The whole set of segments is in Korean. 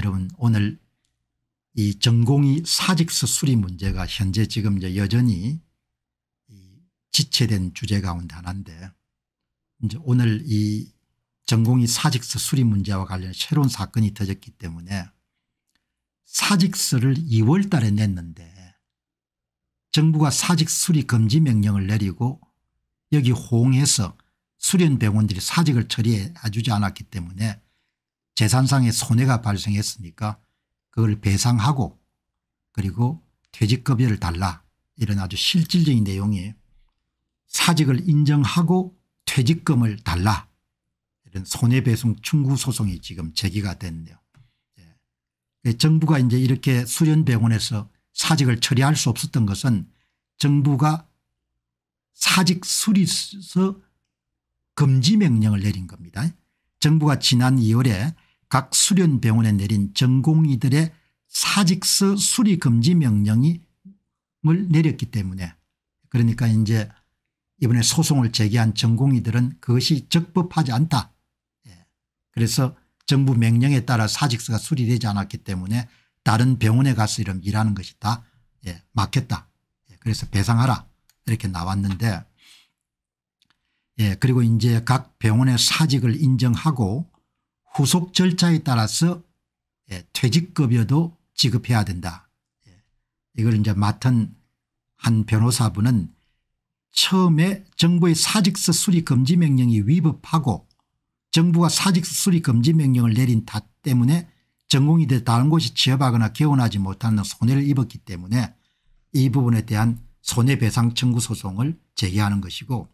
여러분 오늘 이 전공이 사직서 수리 문제가 현재 지금 이제 여전히 이 지체된 주제 가운데 하나인데 이제 오늘 이 전공이 사직서 수리 문제와 관련 해 새로운 사건이 터졌기 때문에 사직서를 2월 달에 냈는데 정부가 사직 수리 금지 명령을 내리고 여기 호응해서 수련 병원들이 사직을 처리해 주지 않았기 때문에 재산상의 손해가 발생했으니까 그걸 배상하고 그리고 퇴직급여를 달라 이런 아주 실질적인 내용이 사직을 인정하고 퇴직금을 달라 이런 손해배송 청구 소송이 지금 제기가 됐네요. 예. 그 정부가 이제 이렇게 수련병원에서 사직을 처리할 수 없었던 것은 정부가 사직 수리서 금지 명령을 내린 겁니다. 정부가 지난 2월에 각 수련병원에 내린 전공의들의 사직서 수리 금지 명령을 내렸기 때문에 그러니까 이제 이번에 소송을 제기한 전공의들은 그것이 적법하지 않다. 예. 그래서 정부 명령에 따라 사직서가 수리되지 않았기 때문에 다른 병원에 가서 이런 일하는 것이 다 예, 막혔다. 예, 그래서 배상하라 이렇게 나왔는데 예, 그리고 이제 각 병원의 사직을 인정하고 후속 절차에 따라서 예, 퇴직급여도 지급해야 된다. 예, 이걸 이제 맡은 한 변호사분은 처음에 정부의 사직서 수리 금지 명령이 위법하고 정부가 사직서 수리 금지 명령을 내린 탓 때문에 전공이 돼 다른 곳이 취업하거나 개원하지 못하는 손해를 입었기 때문에 이 부분에 대한 손해배상 청구 소송을 제기하는 것이고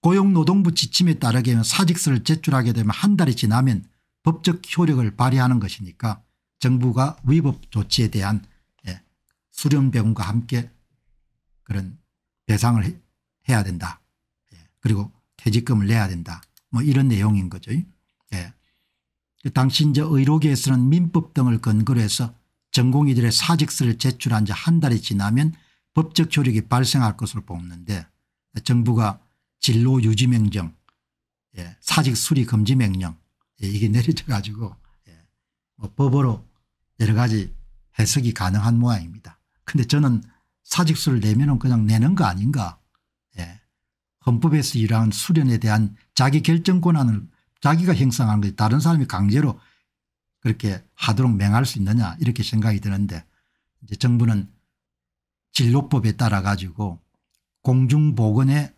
고용노동부 지침에 따르게 사직서를 제출하게 되면 한 달이 지나면 법적 효력을 발휘하는 것이니까 정부가 위법 조치에 대한 예, 수련병과 원 함께 그런 배상을 해, 해야 된다. 예, 그리고 퇴직금을 내야 된다. 뭐 이런 내용인 거죠. 예. 그 당시 이제 의료계에서는 민법 등을 근거로 해서 전공의들의 사직서를 제출한 지 한 달이 지나면 법적 효력이 발생할 것으로 보는데 정부가 진로 유지 명령, 예, 사직 수리 금지 명령 예, 이게 내려져 가지고 예, 뭐 법으로 여러 가지 해석이 가능한 모양입니다. 근데 저는 사직수를 내면은 그냥 내는 거 아닌가. 예, 헌법에서 일한 수련에 대한 자기 결정 권한을 자기가 형성하는 거지 다른 사람이 강제로 그렇게 하도록 맹할 수 있느냐 이렇게 생각이 드는데 이제 정부는 진로법에 따라 가지고 공중보건의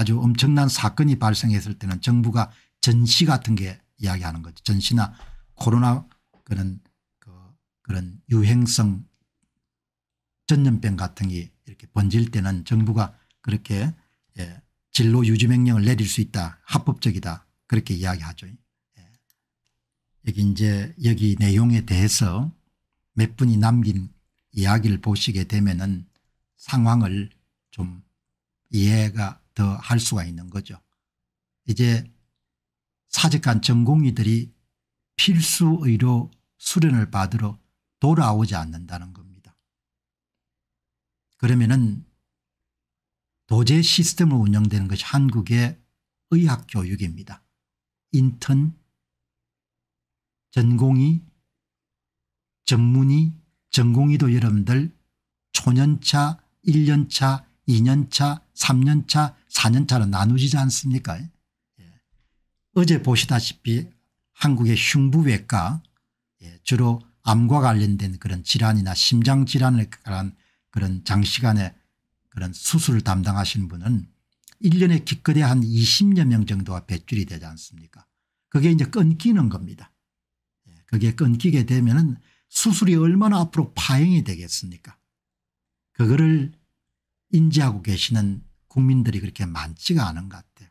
아주 엄청난 사건이 발생했을 때는 정부가 전시 같은 게 이야기하는 거죠. 전시나 코로나 그런 그 그런 유행성 전염병 같은 게 이렇게 번질 때는 정부가 그렇게 예, 진로 유지 명령을 내릴 수 있다. 합법적이다. 그렇게 이야기하죠. 예. 여기 이제 여기 내용에 대해서 몇 분이 남긴 이야기를 보시게 되면은 상황을 좀 이해가 더할 수가 있는 거죠. 이제 사직한 전공의들이 필수의료 수련을 받으러 돌아오지 않는다는 겁니다. 그러면은 도제 시스템으로 운영되는 것이 한국의 의학교육입니다. 인턴, 전공의, 전문의, 전공의도 여러분들 초년차, 1년차, 2년차, 3년차, 4년차로 나누지 않습니까 예. 어제 보시다시피 한국의 흉부외과 예. 주로 암과 관련된 그런 질환이나 심장질환에 관한 그런 장시간의 그런 수술을 담당하신 분은 1년에 기껏해 한 20여 명 정도가 배출이 되지 않습니까 그게 이제 끊기는 겁니다. 예, 그게 끊기게 되면은 수술이 얼마나 앞으로 파행이 되겠습니까 그거를 인지하고 계시는 국민들이 그렇게 많지가 않은 것 같아요.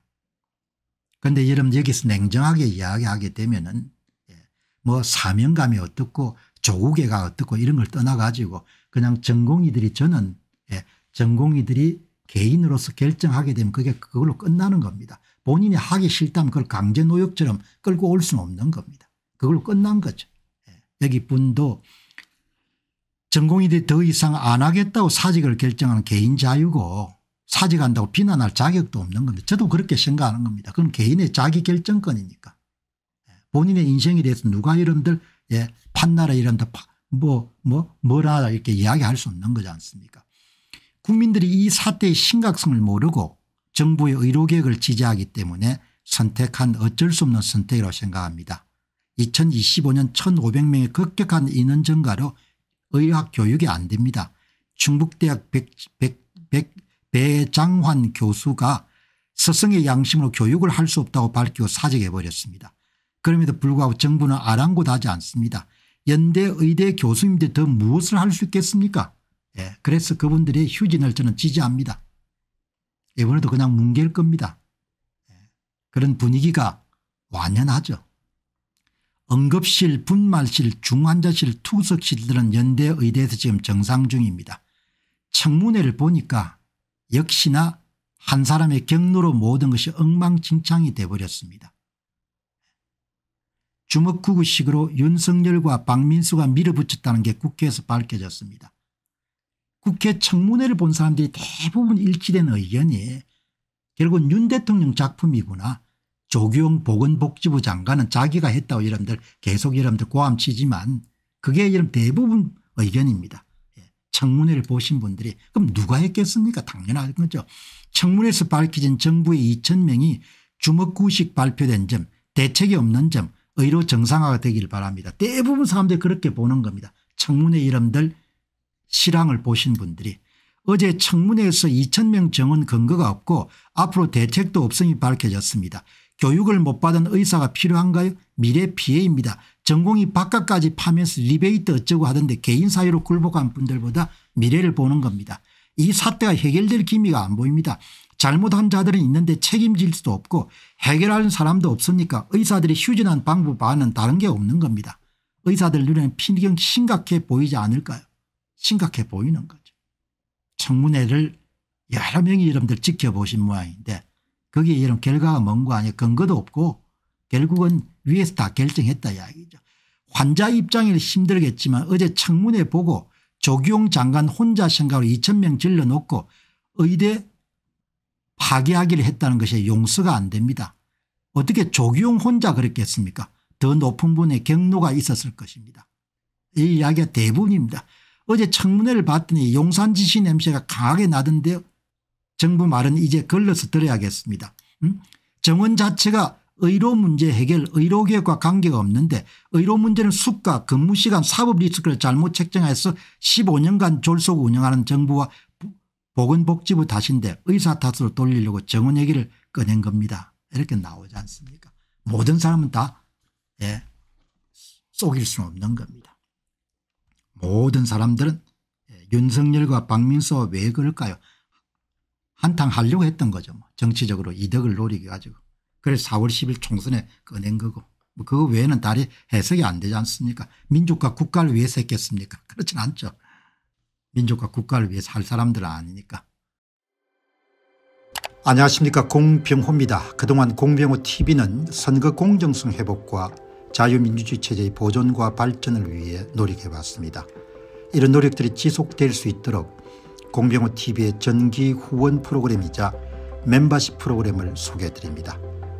그런데 여러분 여기서 냉정하게 이야기하게 되면은 예, 뭐 사명감이 어떻고 조국애가 어떻고 이런 걸 떠나가지고 그냥 전공이들이 저는 예, 전공이들이 개인으로서 결정하게 되면 그게 그걸로 끝나는 겁니다. 본인이 하기 싫다면 그걸 강제 노역처럼 끌고 올 수는 없는 겁니다. 그걸로 끝난 거죠. 예, 여기 분도 전공이들이 더 이상 안 하겠다고 사직을 결정하는 개인 자유고 사직한다고 비난할 자격도 없는 겁니다. 저도 그렇게 생각하는 겁니다. 그건 개인의 자기결정권이니까. 예, 본인의 인생에 대해서 누가 이름들 예, 판나라 이런들 뭐, 뭐, 뭐라 이렇게 이야기할 수 없는 거지 않습니까 국민들이 이 사태의 심각성을 모르고 정부의 의료계획을 지지하기 때문에 선택한 어쩔 수 없는 선택이라고 생각합니다. 2025년 1500명의 급격한 인원 증가로 의학 교육이 안 됩니다. 충북대학 100, 100, 100 배장환 교수가 스승의 양심으로 교육을 할 수 없다고 밝히고 사직해버렸습니다. 그럼에도 불구하고 정부는 아랑곳하지 않습니다. 연대 의대 교수님들 더 무엇을 할 수 있겠습니까 예, 그래서 그분들의 휴진을 저는 지지합니다. 이번에도 그냥 뭉갤 겁니다. 예, 그런 분위기가 완연하죠. 응급실 분말실 중환자실 투석실들은 연대 의대에서 지금 정상 중입니다. 청문회를 보니까 역시나 한 사람의 경로로 모든 것이 엉망진창이 돼버렸습니다. 주먹구구식으로 윤석열과 박민수가 밀어붙였다는 게 국회에서 밝혀졌습니다. 국회 청문회를 본 사람들이 대부분 일치된 의견이 결국 윤 대통령 작품이구나. 조규영 보건복지부 장관은 자기가 했다고 여러분들 계속 여러분들 고함치지만 그게 여러분 대부분 의견입니다. 청문회를 보신 분들이 그럼 누가 했겠습니까 당연한 거죠. 청문회에서 밝혀진 정부의 2천 명이 주먹구식 발표된 점 대책이 없는 점 의료 정상화가 되길 바랍니다. 대부분 사람들이 그렇게 보는 겁니다. 청문회 이름들 실황을 보신 분들이 어제 청문회에서 2천 명 정원 근거가 없고 앞으로 대책도 없음이 밝혀졌습니다. 교육을 못 받은 의사가 필요한가요? 미래 피해입니다. 전공이 바깥까지 파면서 리베이트 어쩌고 하던데 개인 사유로 굴복한 분들보다 미래를 보는 겁니다. 이 사태가 해결될 기미가 안 보입니다. 잘못한 자들은 있는데 책임질 수도 없고 해결하는 사람도 없으니까 의사들이 휴진한 방법 과는 다른 게 없는 겁니다. 의사들 눈에는 필경 심각해 보이지 않을까요? 심각해 보이는 거죠. 청문회를 여러 명이 여러분들 지켜보신 모양인데 거기에 이런 결과가 뭔 거 아니에요. 근거도 없고 결국은 위에서 다 결정했다 이야기죠. 환자 입장일 힘들겠지만 어제 청문회 보고 조기용 장관 혼자 생각으로 2천명 질러놓고 의대 파괴하기를 했다는 것이 용서가 안 됩니다. 어떻게 조기용 혼자 그랬겠습니까 더 높은 분의 경로가 있었을 것입니다. 이 이야기가 대부분입니다. 어제 청문회를 봤더니 용산 지시 냄새가 강하게 나던데요. 정부 말은 이제 걸러서 들어야겠습니다. 음? 정원 자체가 의료 문제 해결 의료계획과 관계가 없는데 의료 문제는 수가 근무시간 사법 리스크를 잘못 책정해서 15년간 졸속 운영하는 정부와 보건복지부 탓인데 의사 탓으로 돌리려고 정원 얘기를 꺼낸 겁니다. 이렇게 나오지 않습니까 모든 사람은 다 예, 속일 수는 없는 겁니다. 모든 사람들은 예, 윤석열과 박민수와 왜 그럴까요 한탕 하려고 했던 거죠. 뭐. 정치적으로 이득을 노리기 가지고. 그래 4월 10일 총선에 꺼낸 거고 그 외에는 다리 해석이 안 되지 않습니까 민족과 국가를 위해서 했겠습니까 그렇진 않죠. 민족과 국가를 위해서 할 사람들은 아니니까. 안녕하십니까 공병호입니다. 그동안 공병호TV는 선거 공정성 회복과 자유민주주의 체제의 보존과 발전을 위해 노력해왔습니다. 이런 노력들이 지속될 수 있도록 공병호TV의 전기 후원 프로그램이자 멤버십 프로그램을 소개해드립니다.